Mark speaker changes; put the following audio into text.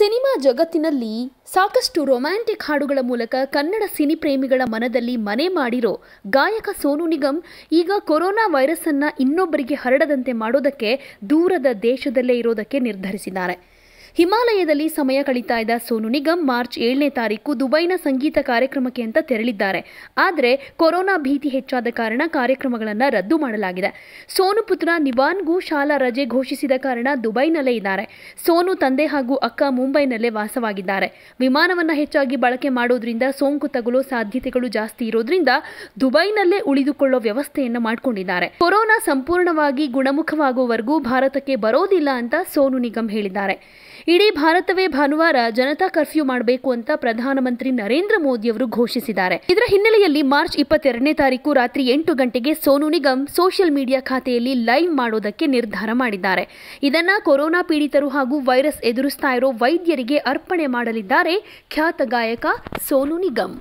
Speaker 1: cinema ಜಗತ್ತಿನಲ್ಲಿ ಸಾಕಷ್ಟು romantic ಹಾಡುಗಳ ಮೂಲಕ ಕನ್ನಡ ಸಿನಿ ಪ್ರೇಮಿಗಳ ಮನದಲ್ಲಿ ಮನೆ ಮಾಡಿರೋ ಗಾಯಕ ಸೋನು ನಿಗಮ್ ಈಗ ಕೊರೋನಾ ವೈರಸ್ ಅನ್ನ ಇನ್ನೊಬ್ಬರಿಗೆ ಹರಡದಂತೆ ಮಾಡೋದಕ್ಕೆ ದೂರದ ದೇಶದಲ್ಲೇ ಇರೋದಕ್ಕೆ ನಿರ್ಧರಿಸಿದ್ದಾರೆ ಹಿಮಾಲಯದಲ್ಲಿ ಸಮಯ ಕಳೀತಾ ಇದ್ದ ಸೋನು ನಿಗಮ್ ಮಾರ್ಚ್ ಏಳನೇ ತಾರೀಕು ದುಬೈನ ಸಂಗೀತ ಕಾರ್ಯಕ್ರಮಕ್ಕೆ ಅಂತ ತೆರಳಿದ್ದಾರೆ ಆದರೆ ಕೊರೋನಾ ಭೀತಿ ಹೆಚ್ಚಾದ ಕಾರಣ ಕಾರ್ಯಕ್ರಮಗಳನ್ನು ರದ್ದು ಮಾಡಲಾಗಿದೆ ಸೋನು ಪುತ್ರ ನಿವಾನ್ಗೂ ಶಾಲಾ ರಜೆ ಘೋಷಿಸಿದ ಕಾರಣ ದುಬೈನಲ್ಲೇ ಇದ್ದಾರೆ ಸೋನು ತಂದೆ ಹಾಗೂ ಅಕ್ಕ ಮುಂಬೈನಲ್ಲೇ ವಾಸವಾಗಿದ್ದಾರೆ ವಿಮಾನವನ್ನು ಹೆಚ್ಚಾಗಿ ಬಳಕೆ ಮಾಡೋದ್ರಿಂದ ಸೋಂಕು ತಗುಲೋ ಸಾಧ್ಯತೆಗಳು ಜಾಸ್ತಿ ಇರೋದ್ರಿಂದ ದುಬೈನಲ್ಲೇ ಉಳಿದುಕೊಳ್ಳೋ ವ್ಯವಸ್ಥೆಯನ್ನು ಮಾಡಿಕೊಂಡಿದ್ದಾರೆ ಕೊರೋನಾ ಸಂಪೂರ್ಣವಾಗಿ ಗುಣಮುಖವಾಗುವವರೆಗೂ ಭಾರತಕ್ಕೆ ಬರೋದಿಲ್ಲ ಅಂತ ಸೋನು ನಿಗಮ್ ಹೇಳಿದ್ದಾರೆ ಇಡೀ ಭಾರತವೇ ಭಾನುವಾರ ಜನತಾ ಕರ್ಫ್ಯೂ ಮಾಡಬೇಕು ಅಂತ ಪ್ರಧಾನಮಂತ್ರಿ ನರೇಂದ್ರ ಮೋದಿ ಅವರು ಘೋಷಿಸಿದ್ದಾರೆ ಇದರ ಹಿನ್ನೆಲೆಯಲ್ಲಿ ಮಾರ್ಚ್ ಇಪ್ಪತ್ತೆರಡನೇ ತಾರೀಕು ರಾತ್ರಿ ಎಂಟು ಗಂಟೆಗೆ ಸೋನು ನಿಗಮ್ ಸೋಷಿಯಲ್ ಮೀಡಿಯಾ ಖಾತೆಯಲ್ಲಿ ಲೈವ್ ಮಾಡೋದಕ್ಕೆ ನಿರ್ಧಾರ ಮಾಡಿದ್ದಾರೆ ಇದನ್ನ ಕೊರೋನಾ ಪೀಡಿತರು ಹಾಗೂ ವೈರಸ್ ಎದುರಿಸ್ತಾ ಇರೋ ವೈದ್ಯರಿಗೆ ಅರ್ಪಣೆ ಮಾಡಲಿದ್ದಾರೆ ಖ್ಯಾತ ಗಾಯಕ ಸೋನು ನಿಗಮ್